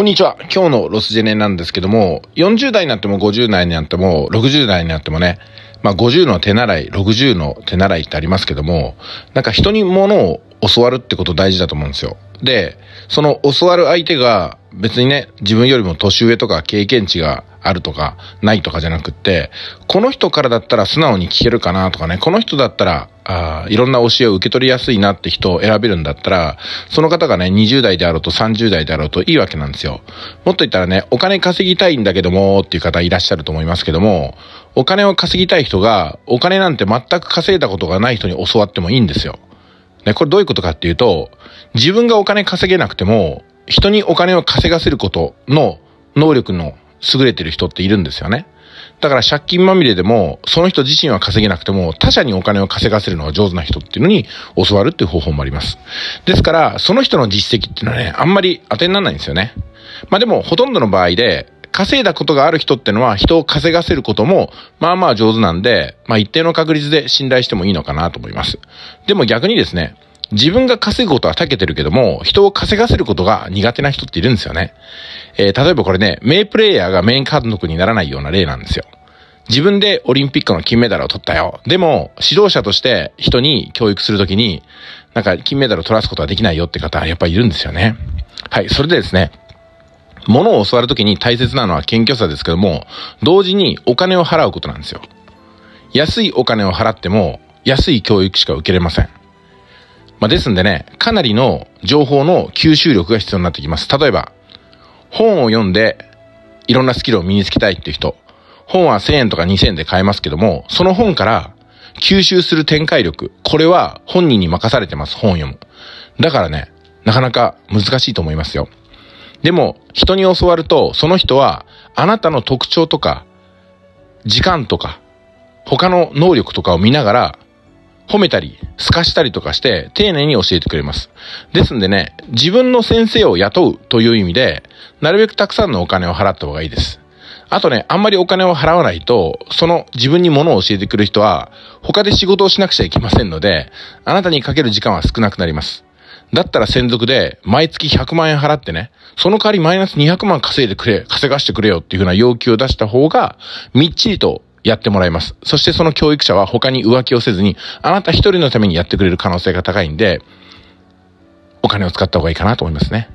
こんにちは。今日のロスジェネなんですけども、40代になっても50代になっても60代になってもね、まあ、50の手習い、60の手習いってありますけども、なんか人に物を教わるってこと大事だと思うんですよ。で、その教わる相手が別にね、自分よりも年上とか経験値があるとかないとかじゃなくって、この人からだったら素直に聞けるかなとかね、この人だったらあいろんな教えを受け取りやすいなって人を選べるんだったら、その方がね、20代であろうと30代であろうといいわけなんですよ。もっと言ったらね、お金稼ぎたいんだけどもっていう方いらっしゃると思いますけども、お金を稼ぎたい人が、お金なんて全く稼いだことがない人に教わってもいいんですよ。ね、これどういうことかっていうと、自分がお金稼げなくても、人にお金を稼がせることの能力の優れてる人っているんですよね。だから借金まみれでも、その人自身は稼げなくても、他者にお金を稼がせるのが上手な人っていうのに教わるっていう方法もあります。ですから、その人の実績っていうのはね、あんまり当てにならないんですよね。まあでも、ほとんどの場合で、稼いだことがある人ってのは人を稼がせることも、まあまあ上手なんで、まあ一定の確率で信頼してもいいのかなと思います。でも逆にですね、自分が稼ぐことは避けてるけども、人を稼がせることが苦手な人っているんですよね。えー、例えばこれね、名プレイヤーがメイン監督にならないような例なんですよ。自分でオリンピックの金メダルを取ったよ。でも、指導者として人に教育するときに、なんか金メダルを取らすことはできないよって方、やっぱいるんですよね。はい、それでですね、物を教わるときに大切なのは謙虚さですけども、同時にお金を払うことなんですよ。安いお金を払っても、安い教育しか受けれません。まあ、ですんでね、かなりの情報の吸収力が必要になってきます。例えば、本を読んで、いろんなスキルを身につけたいっていう人、本は1000円とか2000円で買えますけども、その本から吸収する展開力、これは本人に任されてます、本読む。だからね、なかなか難しいと思いますよ。でも、人に教わると、その人は、あなたの特徴とか、時間とか、他の能力とかを見ながら、褒めたり、透かしたりとかして、丁寧に教えてくれます。ですんでね、自分の先生を雇うという意味で、なるべくたくさんのお金を払った方がいいです。あとね、あんまりお金を払わないと、その自分に物を教えてくる人は、他で仕事をしなくちゃいけませんので、あなたにかける時間は少なくなります。だったら専属で毎月100万円払ってね、その代わりマイナス200万稼いでくれ、稼がしてくれよっていうふうな要求を出した方が、みっちりとやってもらいます。そしてその教育者は他に浮気をせずに、あなた一人のためにやってくれる可能性が高いんで、お金を使った方がいいかなと思いますね。